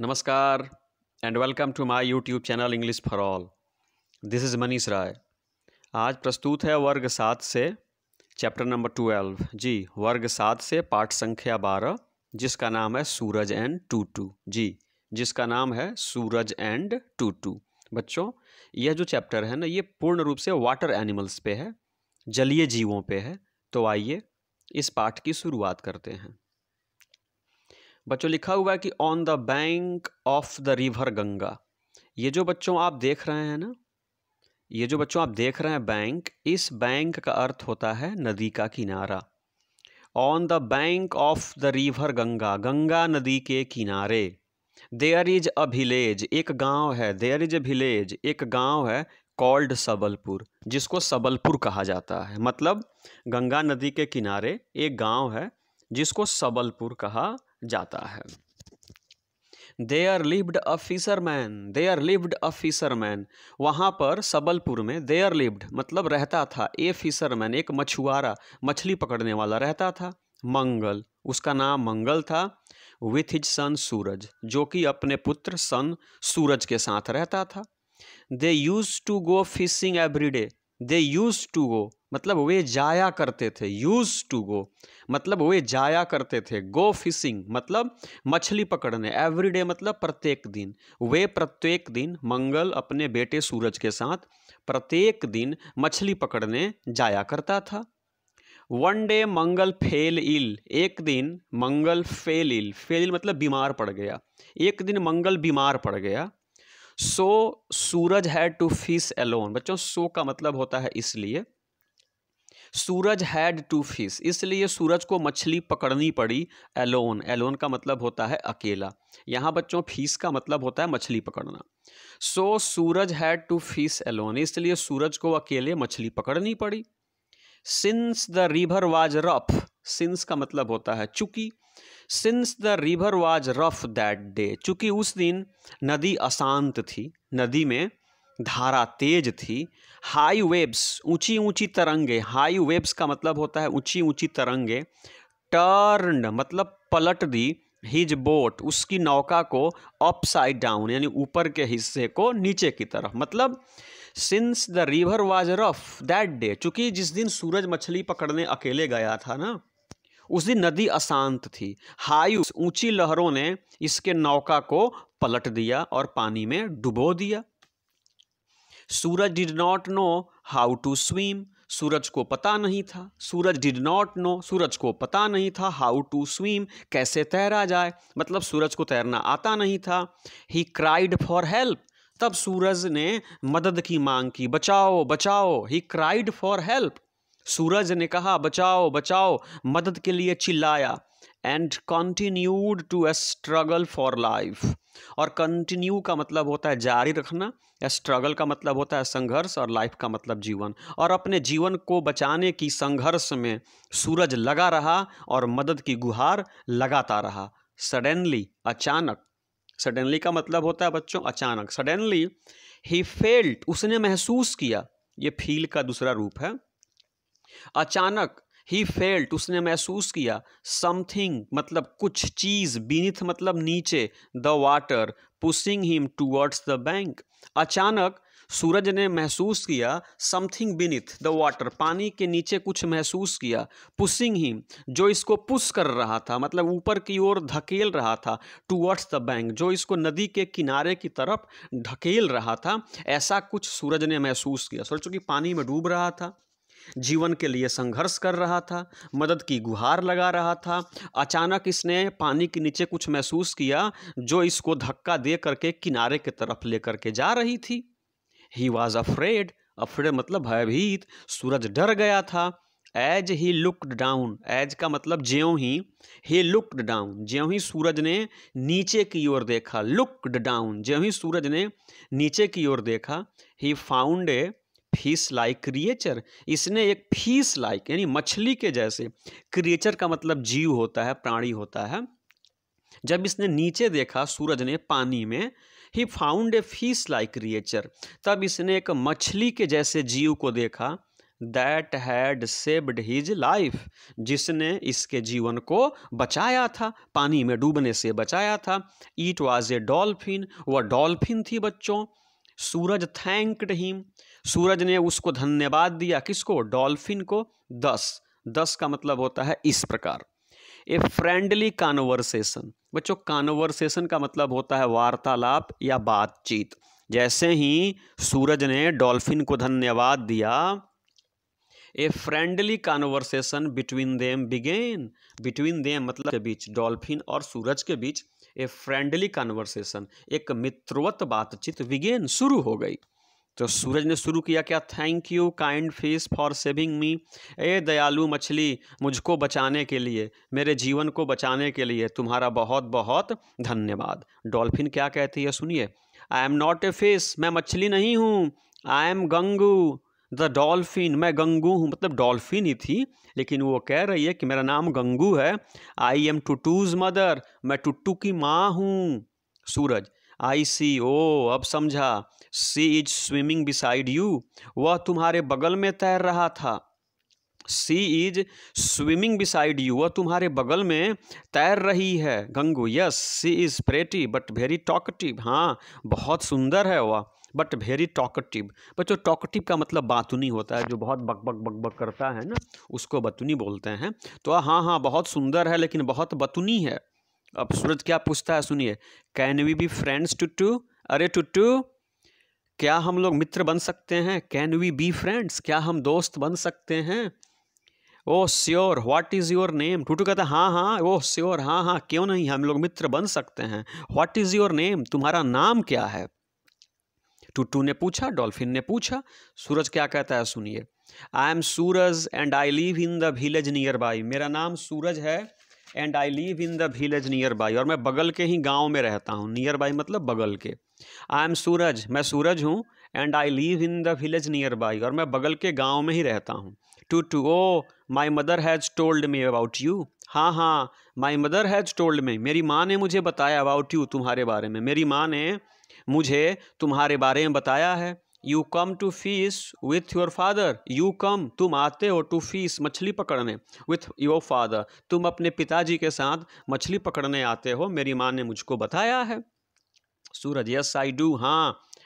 नमस्कार and welcome to my YouTube channel English for all this is Manish Rai आज प्रस्तुत है वर्ग सात से चैप्टर नंबर ट्वेल्व जी वर्ग सात से पाठ संख्या बारह जिसका नाम है सूरज एंड टू टू जी जिसका नाम है सूरज एंड टू टू बच्चों यह जो चैप्टर है ना ये पूर्ण रूप से वाटर एनिमल्स पे है जलीय जीवों पे है तो आइए इस पाठ की शुरुआत करते हैं बच्चों लिखा हुआ है कि on the bank of the river Ganga ये जो बच्चों आप देख रहे हैं ना ये जो बच्चों आप देख रहे हैं बैंक इस बैंक का अर्थ होता है नदी का किनारा on the bank of the river Ganga Ganga नदी के किनारे देयर इज अ विलेज एक गांव है देयर इज अ विलेज एक गांव है कॉल्ड सबलपुर जिसको सबलपुर कहा जाता है मतलब गंगा नदी के किनारे एक गांव है जिसको सबलपुर कहा जाता है there lived a fisherman are lived a fisherman वहाँ पर सबलपुर में दे आर लिव्ड मतलब रहता था ए फिशरमैन एक मछुआरा मछली पकड़ने वाला रहता था मंगल उसका नाम मंगल था विथ हिज सन सूरज जो कि अपने पुत्र सन सूरज के साथ रहता था they used to go fishing every day they used to go मतलब वे जाया करते थे यूज़ टू गो मतलब वे जाया करते थे गो फिशिंग मतलब मछली पकड़ने एवरीडे मतलब प्रत्येक दिन वे प्रत्येक दिन मंगल अपने बेटे सूरज के साथ प्रत्येक दिन मछली पकड़ने जाया करता था one day Mangal fell ill एक दिन मंगल फेल इल फेल इल मतलब बीमार पड़ गया एक दिन मंगल बीमार पड़ गया so Suraj had to fish alone बच्चों सो का मतलब होता है इसलिए सूरज हैड टू फिश इसलिए सूरज को मछली पकड़नी पड़ी एलोन एलोन का मतलब होता है अकेला यहाँ बच्चों फीस का मतलब होता है मछली पकड़ना so so, Suraj had to fish alone इसलिए सूरज को अकेले मछली पकड़नी पड़ी since the river was rough since का मतलब होता है चूंकि since the river was rough that day चूंकि उस दिन नदी अशांत थी नदी में धारा तेज थी हाई वेव्स ऊंची ऊंची तरंगे हाई वेव्स का मतलब होता है ऊंची ऊंची तरंगे टर्न मतलब पलट दी हिज बोट उसकी नौका को अपसाइड डाउन यानी ऊपर के हिस्से को नीचे की तरफ मतलब since the river was rough that day चूंकि जिस दिन सूरज मछली पकड़ने अकेले गया था ना उस दिन नदी अशांत थी हाई ऊंची लहरों ने इसके नौका को पलट दिया और पानी में डुबो दिया Suraj did not know how to swim Suraj को पता नहीं था Suraj did not know Suraj को पता नहीं था हाउ टू स्विम कैसे तैरा जाए मतलब सूरज को तैरना आता नहीं था ही क्राइड फॉर हेल्प तब सूरज ने मदद की मांग की बचाओ बचाओ he cried for help Suraj ने कहा बचाओ बचाओ मदद के लिए चिल्लाया and continued to a struggle for life और कंटिन्यू का मतलब होता है जारी रखना या स्ट्रगल का मतलब होता है संघर्ष और लाइफ का मतलब जीवन और अपने जीवन को बचाने की संघर्ष में सूरज लगा रहा और मदद की गुहार लगाता रहा सडनली अचानक सडनली का मतलब होता है बच्चों अचानक सडनली ही फेल्ट उसने महसूस किया ये फील का दूसरा रूप है अचानक ही फेल्ट उसने महसूस किया समथिंग मतलब कुछ चीज़ बीनिथ मतलब नीचे the water pushing him towards the bank अचानक सूरज ने महसूस किया समथिंग बीनिथ द वाटर पानी के नीचे कुछ महसूस किया पुशिंग हिम जो इसको पुश कर रहा था मतलब ऊपर की ओर धकेल रहा था टूवर्ड्स द बैंक जो इसको नदी के किनारे की तरफ धकेल रहा था ऐसा कुछ सूरज ने महसूस किया सोचो कि पानी में डूब रहा था जीवन के लिए संघर्ष कर रहा था मदद की गुहार लगा रहा था अचानक इसने पानी के नीचे कुछ महसूस किया जो इसको धक्का दे करके किनारे की तरफ ले करके जा रही थी ही वॉज अफ्रेड अफ्रेड मतलब भयभीत सूरज डर गया था as he looked down as का मतलब ज्यों ही ही लुकड डाउन ज्यों ही सूरज ने नीचे की ओर देखा लुकड डाउन ज्यों ही सूरज ने नीचे की ओर देखा he found a fish like creature इसने एक फीस लाइक यानी मछली के जैसे क्रिएचर का मतलब जीव होता है प्राणी होता है जब इसने नीचे देखा सूरज ने पानी में he found a fish like creature तब इसने एक मछली के जैसे जीव को देखा that had saved his life जिसने इसके जीवन को बचाया था पानी में डूबने से बचाया था इट वॉज ए डॉल्फिन वह डॉल्फिन थी बच्चों सूरज थैंक्ड हिम सूरज ने उसको धन्यवाद दिया किसको डॉल्फिन को दस दस का मतलब होता है इस प्रकार ए फ्रेंडली कॉन्वर्सेशन बच्चों कॉन्वर्सेशन का मतलब होता है वार्तालाप या बातचीत जैसे ही सूरज ने डॉल्फिन को धन्यवाद दिया a friendly conversation between them began between them मतलब के बीच डॉल्फिन और सूरज के बीच ए फ्रेंडली कॉन्वर्सेशन एक मित्रवत बातचीत बिगेन शुरू हो गई तो सूरज ने शुरू किया क्या thank you kind fish for saving me ए दयालु मछली मुझको बचाने के लिए मेरे जीवन को बचाने के लिए तुम्हारा बहुत बहुत धन्यवाद डॉल्फिन क्या कहती है सुनिए I am not a fish मैं मछली नहीं हूँ I am Gangu the dolphin मैं गंगू हूँ मतलब डॉल्फिन ही थी लेकिन वो कह रही है कि मेरा नाम गंगू है आई एम टुटूज़ मदर मैं टुट्टू की माँ हूँ सूरज आई सी ओ अब समझा she is swimming beside you वह तुम्हारे बगल में तैर रहा था she is swimming beside you वह तुम्हारे बगल में तैर रही है Gangu yes she is pretty but very talkative हाँ बहुत सुंदर है वह बट वेरी टॉकटिव बच्चों टॉकटिव का मतलब बातुनी होता है जो बहुत बक बक बक बक करता है ना उसको बतुनी बोलते हैं तो हाँ हाँ बहुत सुंदर है लेकिन बहुत बतुनी है अब सूरज क्या पूछता है सुनिए can we be friends Tutu अरे टू टू क्या हम लोग मित्र बन सकते हैं कैन वी बी फ्रेंड्स क्या हम दोस्त बन सकते हैं oh sure what is your name Tutu कहता हाँ हाँ ओह श्योर हाँ हाँ क्यों नहीं हम लोग मित्र बन सकते हैं व्हाट इज़ योर नेम तुम्हारा नाम क्या है टूटू ने पूछा डॉल्फिन ने पूछा सूरज क्या कहता है सुनिए I am Suraj and I live in the village nearby मेरा नाम सूरज है and I live in the village nearby और मैं बगल के ही गांव में रहता हूँ नियर बाई मतलब बगल के आई एम सूरज मैं सूरज हूँ and I live in the village nearby और मैं बगल के गाँव में ही रहता हूँ Tutu oh my mother has told me about you हाँ हाँ my mother has told me मेरी माँ ने मुझे बताया अबाउट यू तुम्हारे बारे में मेरी माँ ने मुझे तुम्हारे बारे में बताया है you come to fish with your father you come तुम आते हो टू फीस मछली पकड़ने विथ योर फादर तुम अपने पिताजी के साथ मछली पकड़ने आते हो मेरी माँ ने मुझको बताया है सूरज यस आई डू हाँ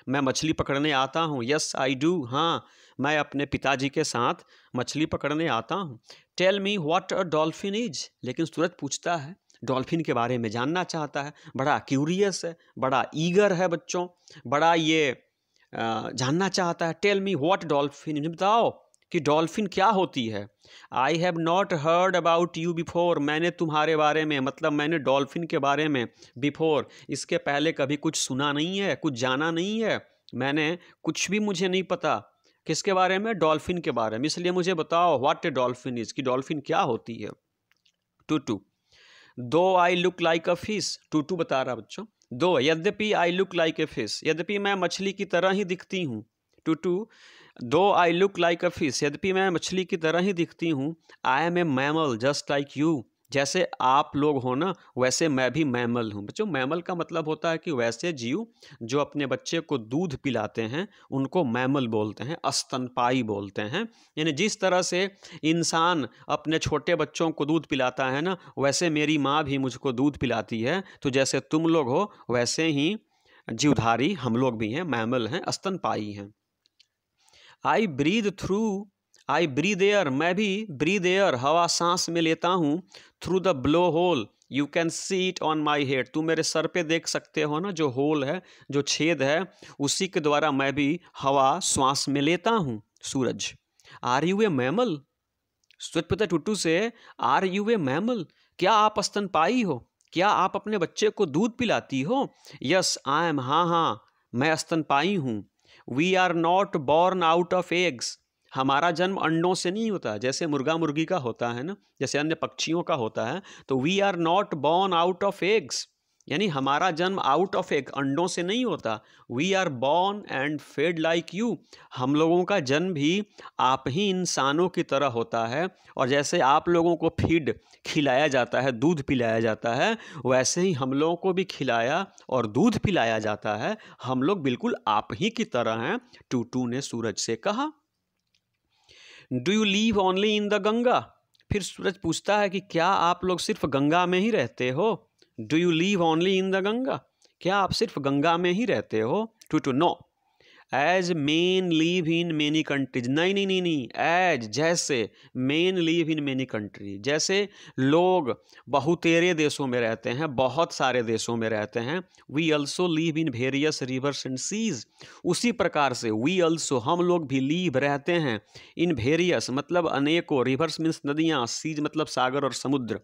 मैं मछली पकड़ने आता हूँ यस आई डू हाँ मैं अपने पिताजी के साथ मछली पकड़ने आता हूँ tell me what a dolphin is लेकिन सूरज पूछता है डॉल्फिन के बारे में जानना चाहता है बड़ा क्यूरियस है बड़ा ईगर है बच्चों बड़ा ये जानना चाहता है टेल मी व्हाट डॉल्फिन मुझे बताओ कि डॉल्फिन क्या होती है I have not heard about you before मैंने तुम्हारे बारे में मतलब मैंने डॉल्फिन के बारे में बिफोर इसके पहले कभी कुछ सुना नहीं है कुछ जाना नहीं है मैंने कुछ भी मुझे नहीं पता किसके बारे में डॉल्फिन के बारे में इसलिए मुझे बताओ व्हाट ए डॉल्फिन इज़ कि डॉल्फिन क्या होती है Tutu though I look like a fish Tutu बता रहा बच्चों दो यद्यपि I look like a fish यद्यपि मैं मछली की तरह ही दिखती हूँ Tutu though I look like a fish यद्यपि मैं मछली की तरह ही दिखती हूँ I am a mammal just like you जैसे आप लोग हो ना वैसे मैं भी मैमल हूँ बच्चों मैमल का मतलब होता है कि वैसे जीव जो अपने बच्चे को दूध पिलाते हैं उनको मैमल बोलते हैं अस्तनपाई बोलते हैं यानी जिस तरह से इंसान अपने छोटे बच्चों को दूध पिलाता है ना वैसे मेरी माँ भी मुझको दूध पिलाती है तो जैसे तुम लोग हो वैसे ही जीवधारी हम लोग भी हैं मैमल हैं अस्तनपाई हैं I breathe through I breathe air मैं भी ब्रीद एयर हवा सांस में लेता हूँ through the blowhole you can see it on my head तुम मेरे सर पे देख सकते हो ना जो होल है जो छेद है उसी के द्वारा मैं भी हवा श्वास में लेता हूँ Suraj are you a mammal Suraj पिता टुटू से आर यू ए मैमल क्या आप स्तन पाई हो क्या आप अपने बच्चे को दूध पिलाती हो यस आई एम हाँ हाँ मैं स्तन पाई हूँ we are not born out of eggs हमारा जन्म अंडों से नहीं होता जैसे मुर्गा मुर्गी का होता है ना जैसे अन्य पक्षियों का होता है तो we are not born out of eggs यानी हमारा जन्म आउट ऑफ एग अंडों से नहीं होता we are born and fed like you हम लोगों का जन्म भी आप ही इंसानों की तरह होता है और जैसे आप लोगों को फीड खिलाया जाता है दूध पिलाया जाता है वैसे ही हम लोगों को भी खिलाया और दूध पिलाया जाता है हम लोग बिल्कुल आप ही की तरह हैं टूटू ने सूरज से कहा do you live only in the Ganga फिर सूरज पूछता है कि क्या आप लोग सिर्फ गंगा में ही रहते हो do you live only in the Ganga क्या आप सिर्फ गंगा में ही रहते हो Tutu no as men live in many countries नहीं नहीं नहीं नहीं एज जैसे men live in many country जैसे लोग बहुतेरे देशों में रहते हैं बहुत सारे देशों में रहते हैं we also live in various rivers and seas उसी प्रकार से वी अल्सो हम लोग भी लीव रहते हैं इन वेरियस मतलब अनेकों रिवर्स मीन्स नदियाँ सीज मतलब सागर और समुद्र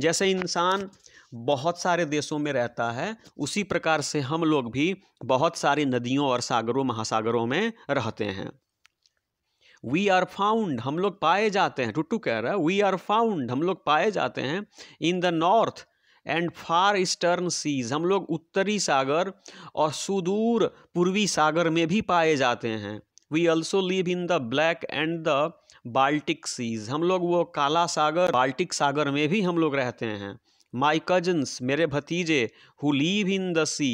जैसे इंसान बहुत सारे देशों में रहता है उसी प्रकार से हम लोग भी बहुत सारी नदियों और सागरों महासागरों में रहते हैं वी आर फाउंड हम लोग पाए जाते हैं टुट्टू कह रहा है वी आर फाउंड हम लोग पाए जाते हैं in the north and far eastern seas हम लोग उत्तरी सागर और सुदूर पूर्वी सागर में भी पाए जाते हैं we also live in the Black and the Baltic seas हम लोग वो काला सागर बाल्टिक सागर में भी हम लोग रहते हैं माई कजन्स मेरे भतीजे who live in the sea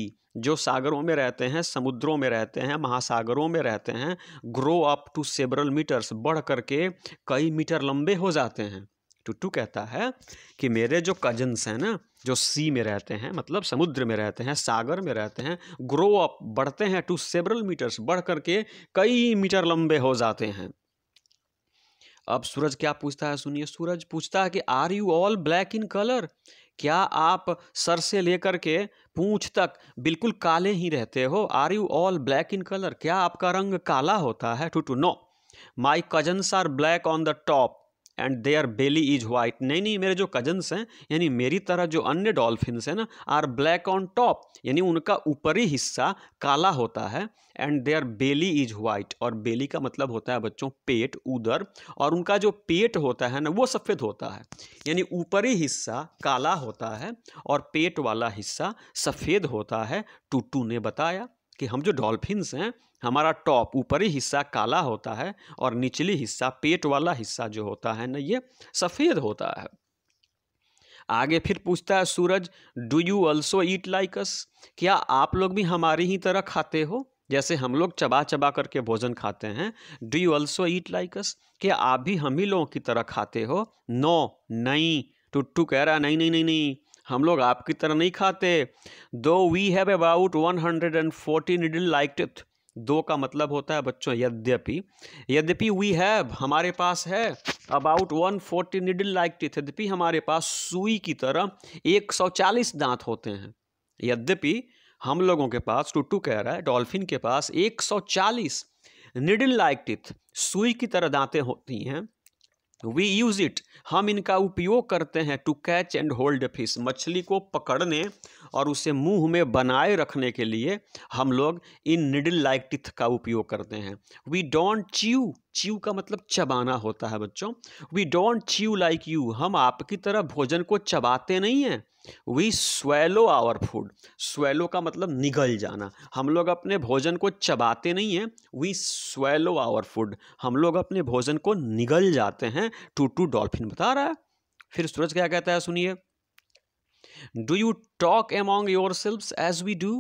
जो सागरों में रहते हैं समुद्रों में रहते हैं महासागरों में रहते हैं grow up to several metres बढ़ करके कई मीटर लंबे हो जाते हैं टुट्टू कहता है कि मेरे जो कजन्स हैं ना जो सी में रहते हैं मतलब समुद्र में रहते हैं सागर में रहते हैं ग्रो अप बढ़ते हैं टू सेबरल मीटर्स बढ़ करके कई मीटर लंबे हो जाते हैं अब सूरज क्या पूछता है सुनिए सूरज पूछता है कि are you all black in colour क्या आप सर से लेकर के पूंछ तक बिल्कुल काले ही रहते हो are you all black in colour क्या आपका रंग काला होता है Tutu no my cousins are black on the top and their belly is white नहीं नहीं मेरे जो कजन्स हैं यानी मेरी तरह जो अन्य डॉल्फिन्स हैं ना आर ब्लैक ऑन टॉप यानी उनका ऊपरी हिस्सा काला होता है and their belly is white और बेली का मतलब होता है बच्चों पेट उधर और उनका जो पेट होता है ना वो सफ़ेद होता है यानी ऊपरी हिस्सा काला होता है और पेट वाला हिस्सा सफ़ेद होता है टूटू ने बताया कि हम जो डॉल्फिन्स हैं हमारा टॉप ऊपरी हिस्सा काला होता है और निचली हिस्सा पेट वाला हिस्सा जो होता है ना ये सफ़ेद होता है आगे फिर पूछता है Suraj do you also eat like us क्या आप लोग भी हमारी ही तरह खाते हो जैसे हम लोग चबा चबा करके भोजन खाते हैं do you also eat like us क्या आप भी हम ही लोगों की तरह खाते हो नो नहीं टुट्टू कह रहा नहीं नहीं नहीं नहीं हम लोग आपकी तरह नहीं खाते though we have about one hundred and forty needle like teeth though का मतलब होता है बच्चों यद्यपि यद्यपि वी हैव हमारे पास है about one forty needle like teeth यद्यपि हमारे पास सुई की तरह एक सौ चालीस दांत होते हैं यद्यपि हम लोगों के पास टुटू कह रहा है डॉल्फिन के पास एक सौ चालीस निडल लाइक टिथ सुई की तरह दांतें होती हैं वी यूज़ इट हम इनका उपयोग करते हैं to catch and hold fish मछली को पकड़ने और उसे मुंह में बनाए रखने के लिए हम लोग इन निडल लाइक टिथ का उपयोग करते हैं वी डोंट च्यू च्यू का मतलब चबाना होता है बच्चों we don't chew like you हम आपकी तरह भोजन को चबाते नहीं हैं we swallow our food swallow का मतलब निगल जाना हम लोग अपने भोजन को चबाते नहीं हैं वी स्वेलो आवर फूड हम लोग अपने भोजन को निगल जाते हैं टू टू डॉल्फिन बता रहा है फिर सूरज क्या कहता है सुनिए do you talk among yourselves as we do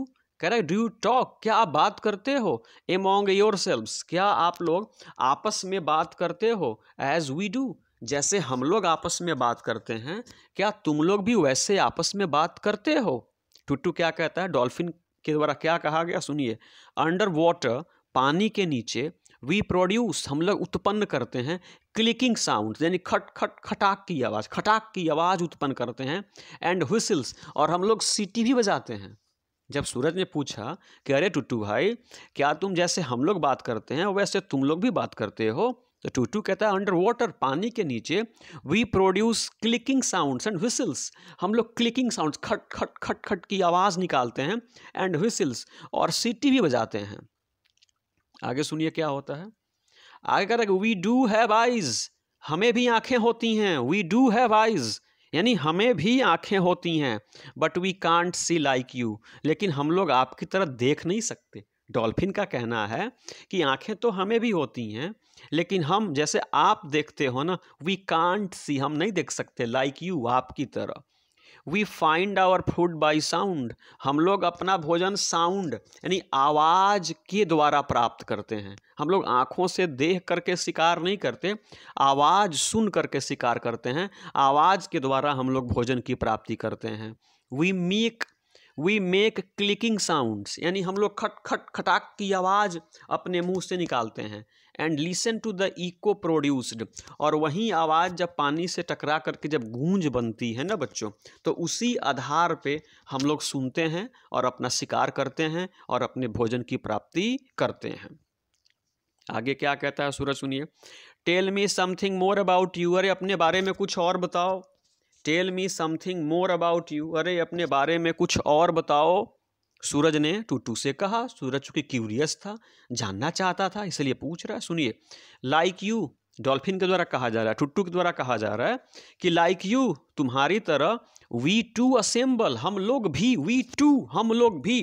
correct do you talk क्या आप बात करते हो एमोंग योर सेल्व्स क्या आप लोग आपस में बात करते हो एज वी डू जैसे हम लोग आपस में बात करते हैं क्या तुम लोग भी वैसे आपस में बात करते हो टुट्टू क्या कहता है डॉल्फिन के द्वारा क्या कहा गया सुनिए अंडर वाटर पानी के नीचे वी प्रोड्यूस हम लोग उत्पन्न करते हैं क्लिकिंग साउंड यानी खट खट खटाक की आवाज़ खटाक की आवाज़ उत्पन्न करते हैं एंड हुसल्स और हम लोग सीटी भी बजाते हैं जब सूरज ने पूछा कि अरे टुटू भाई क्या तुम जैसे हम लोग बात करते हैं वैसे तुम लोग भी बात करते हो तो टूटू कहता है अंडर वाटर पानी के नीचे we produce clicking sounds and whistles हम लोग क्लिकिंग साउंड्स खट खट खट खट की आवाज़ निकालते हैं एंड व्हिसल्स और सीटी भी बजाते हैं आगे सुनिए क्या होता है आगे कह है वी डू हैव आइज हमें भी आंखें होती हैं वी डू हैव आइज यानी हमें भी आंखें होती हैं but we can't see like you लेकिन हम लोग आपकी तरह देख नहीं सकते डॉल्फिन का कहना है कि आंखें तो हमें भी होती हैं लेकिन हम जैसे आप देखते हो ना वी कांट सी हम नहीं देख सकते लाइक like यू आपकी तरह we find our food by sound हम लोग अपना भोजन साउंड यानी आवाज़ के द्वारा प्राप्त करते हैं हम लोग आँखों से देख करके शिकार नहीं करते आवाज़ सुन करके शिकार करते हैं आवाज़ के द्वारा हम लोग भोजन की प्राप्ति करते हैं we make we make clicking sound यानी हम लोग खट खट खटाक की आवाज़ अपने मुंह से निकालते हैं and listen to the echo produced और वही आवाज़ जब पानी से टकरा करके जब गूंज बनती है ना बच्चों तो उसी आधार पे हम लोग सुनते हैं और अपना शिकार करते हैं और अपने भोजन की प्राप्ति करते हैं आगे क्या कहता है सूरज सुनिए tell me something more about you अरे अपने बारे में कुछ और बताओ tell me something more about you अरे अपने बारे में कुछ और बताओ सूरज ने टूटू से कहा सूरज चूंकि क्यूरियस था जानना चाहता था इसलिए पूछ रहा है सुनिए लाइक यू डॉल्फिन के द्वारा कहा जा रहा है टुट्टू के द्वारा कहा जा रहा है कि लाइक यू तुम्हारी तरह वी टू असेंबल हम लोग भी वी टू हम लोग भी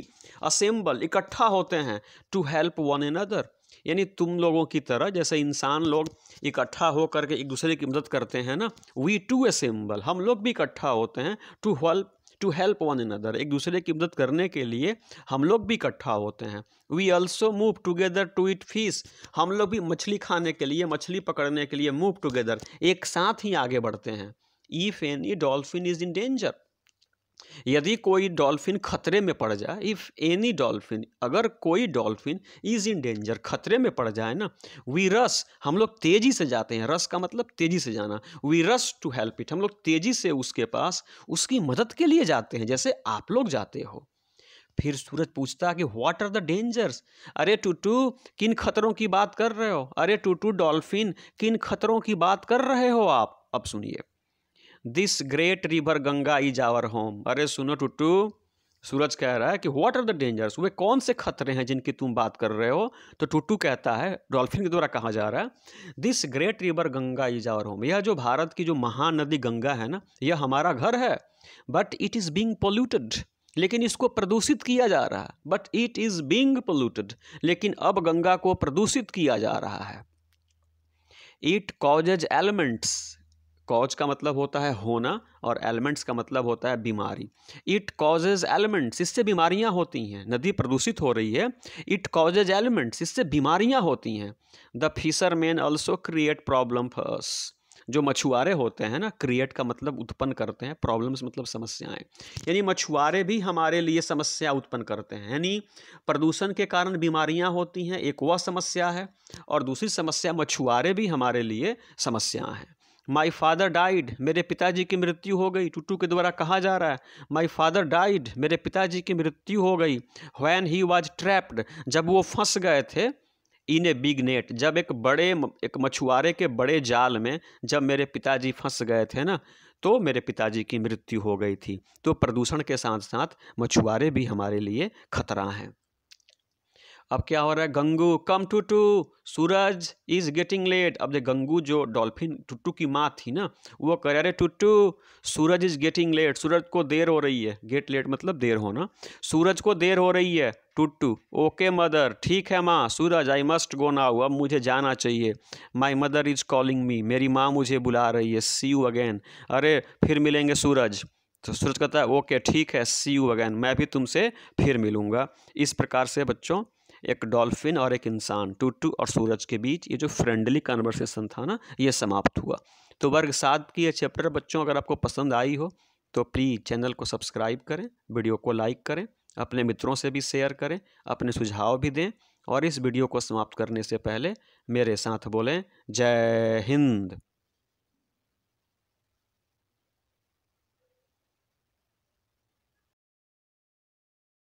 असेंबल इकट्ठा होते हैं to help one another यानी तुम लोगों की तरह जैसे इंसान लोग इकट्ठा हो करके एक दूसरे की मदद करते हैं ना वी टू असेंबल हम लोग भी इकट्ठा होते हैं to help to help one other एक दूसरे की मदद करने के लिए हम लोग भी इकट्ठा होते हैं we also move together to eat fish हम लोग भी मछली खाने के लिए मछली पकड़ने के लिए मूव टुगेदर एक साथ ही आगे बढ़ते हैं if any dolphin is in danger यदि कोई डॉल्फिन खतरे में पड़ जाए इफ़ एनी डॉल्फिन अगर कोई डॉल्फिन इज़ इन डेंजर खतरे में पड़ जाए ना वी रस हम लोग तेज़ी से जाते हैं रस का मतलब तेज़ी से जाना वी रस टू हेल्प इट हम लोग तेज़ी से उसके पास उसकी मदद के लिए जाते हैं जैसे आप लोग जाते हो फिर सूरज पूछता कि व्हाट आर द डेंजर्स अरे टूटू किन खतरों की बात कर रहे हो अरे टूटू डॉल्फिन किन खतरों की बात कर रहे हो आप अब सुनिए this great river Ganga is our home अरे सुनो टुटू सूरज कह रहा है कि व्हाट आर द डेंजर्स वे कौन से खतरे हैं जिनकी तुम बात कर रहे हो तो टुट्टू कहता है डॉल्फिन के द्वारा कहा जा रहा है this great river Ganga is our home यह जो भारत की जो महानदी गंगा है ना यह हमारा घर है but it is being polluted लेकिन इसको प्रदूषित किया जा रहा है but it is being polluted लेकिन अब गंगा को प्रदूषित किया जा रहा है इट कॉजेज एलिमेंट्स कॉज का मतलब होता है होना और एलिमेंट्स का मतलब होता है बीमारी इट कॉजेज एलिमेंट्स इससे बीमारियां होती हैं नदी प्रदूषित हो रही है इट कॉजेज एलिमेंट्स इससे बीमारियां होती हैं the fisherman also create problem for us जो मछुआरे होते हैं ना क्रिएट का मतलब उत्पन्न करते हैं प्रॉब्लम्स मतलब समस्याएं यानी मछुआरे भी हमारे लिए समस्या उत्पन्न करते हैं यानी प्रदूषण के कारण बीमारियां होती हैं एक वह समस्या है और दूसरी समस्या मछुआरे भी हमारे लिए समस्या हैं माई फादर डाइड मेरे पिताजी की मृत्यु हो गई टूटू के द्वारा कहा जा रहा है माई फादर डाइड मेरे पिताजी की मृत्यु हो गई वैन ही वॉज ट्रैप्ड जब वो फंस गए थे इन ए बिग नेट जब एक बड़े एक मछुआरे के बड़े जाल में जब मेरे पिताजी फंस गए थे ना तो मेरे पिताजी की मृत्यु हो गई थी तो प्रदूषण के साथ साथ मछुआरे भी हमारे लिए खतरा हैं अब क्या हो रहा है Gangu come Tutu Suraj is getting late अब देख गंगू जो डॉल्फिन टुट्टू की माँ थी ना वो कह रहा रहे Tutu Suraj is getting late Suraj को देर हो रही है गेट लेट मतलब देर होना सूरज को देर हो रही है टुट्टू ओके मदर ठीक है माँ सूरज आई मस्ट गो नाउ अब मुझे जाना चाहिए my mother is calling me मेरी माँ मुझे बुला रही है सी यू अगेन अरे फिर मिलेंगे सूरज तो सूरज कहता है ओके ठीक है सी यू अगैन मैं भी तुमसे फिर मिलूँगा इस प्रकार से बच्चों एक डॉल्फिन और एक इंसान टूटू और सूरज के बीच ये जो फ्रेंडली कन्वर्सेशन था ना ये समाप्त हुआ तो वर्ग सात की ये चैप्टर बच्चों अगर आपको पसंद आई हो तो प्लीज़ चैनल को सब्सक्राइब करें वीडियो को लाइक करें अपने मित्रों से भी शेयर करें अपने सुझाव भी दें और इस वीडियो को समाप्त करने से पहले मेरे साथ बोलें जय हिंद